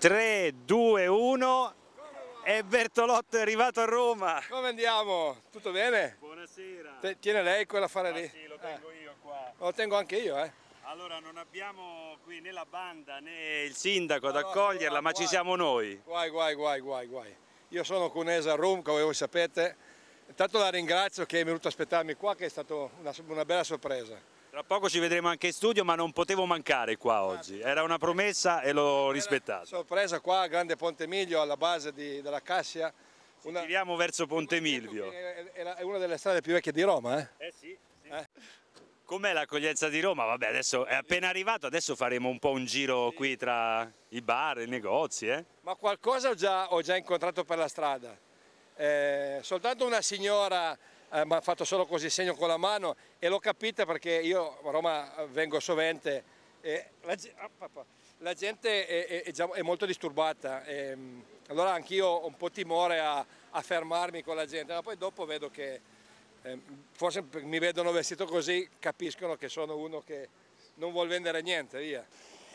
3, 2, 1 e Bertolotto è arrivato a Roma. Come andiamo? Tutto bene? Buonasera. T tiene lei quella fare ah, lì? Sì, lo tengo eh. io qua. Oh, lo tengo anche io, eh. Allora non abbiamo qui né la banda né il sindaco allora, ad accoglierla, allora, ma guai. ci siamo noi. Guai, guai, guai, guai, guai. Io sono Cunesa Rum, come voi sapete. Intanto la ringrazio che è venuto a aspettarmi qua, che è stata una, una bella sorpresa. Tra poco ci vedremo anche in studio, ma non potevo mancare qua oggi. Era una promessa e l'ho rispettata. Sorpresa qua Grande Ponte Miglio, alla base di, della Cassia. Una... Tiriamo verso Ponte ecco, Milvio. È una delle strade più vecchie di Roma, eh? Eh sì. sì. Eh? Com'è l'accoglienza di Roma? Vabbè, adesso è appena arrivato, adesso faremo un po' un giro sì. qui tra i bar, i negozi, eh? Ma qualcosa ho già, ho già incontrato per la strada. Eh, soltanto una signora eh, mi ha fatto solo così segno con la mano e l'ho capita perché io a Roma vengo sovente e la, ah, la gente è, è, è, già, è, molto disturbata. E, ehm, allora anch'io ho un po' timore a, a, fermarmi con la gente, ma poi dopo vedo che eh, forse mi vedono vestito così, capiscono che sono uno che non vuole vendere niente, via.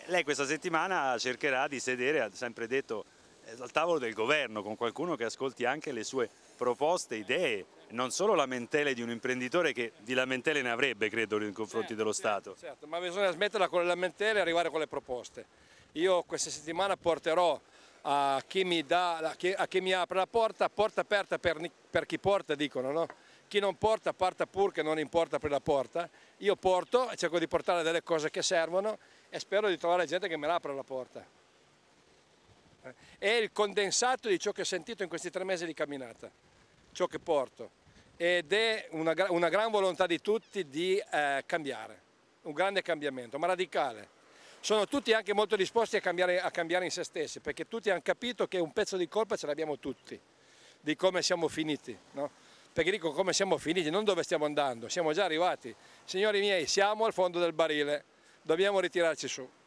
Lei questa settimana cercherà di sedere, ha sempre detto, eh, al tavolo del governo con qualcuno che ascolti anche le sue proposte, idee non solo lamentele di un imprenditore che di lamentele ne avrebbe, credo, nei confronti eh, dello Stato. Certo, ma bisogna smetterla con le lamentele e arrivare con le proposte. Io questa settimana porterò a chi mi, dà, a chi mi apre la porta, porta aperta per, per chi porta, dicono, no? chi non porta parta pur che non importa per la porta, io porto e cerco di portare delle cose che servono e spero di trovare gente che me l'apra la porta. Eh, è il condensato di ciò che ho sentito in questi tre mesi di camminata, ciò che porto ed è una, una gran volontà di tutti di eh, cambiare, un grande cambiamento, ma radicale. Sono tutti anche molto disposti a cambiare, a cambiare in se stessi, perché tutti hanno capito che un pezzo di colpa ce l'abbiamo tutti, di come siamo finiti. No? Perché dico come siamo finiti, non dove stiamo andando, siamo già arrivati. Signori miei, siamo al fondo del barile, dobbiamo ritirarci su.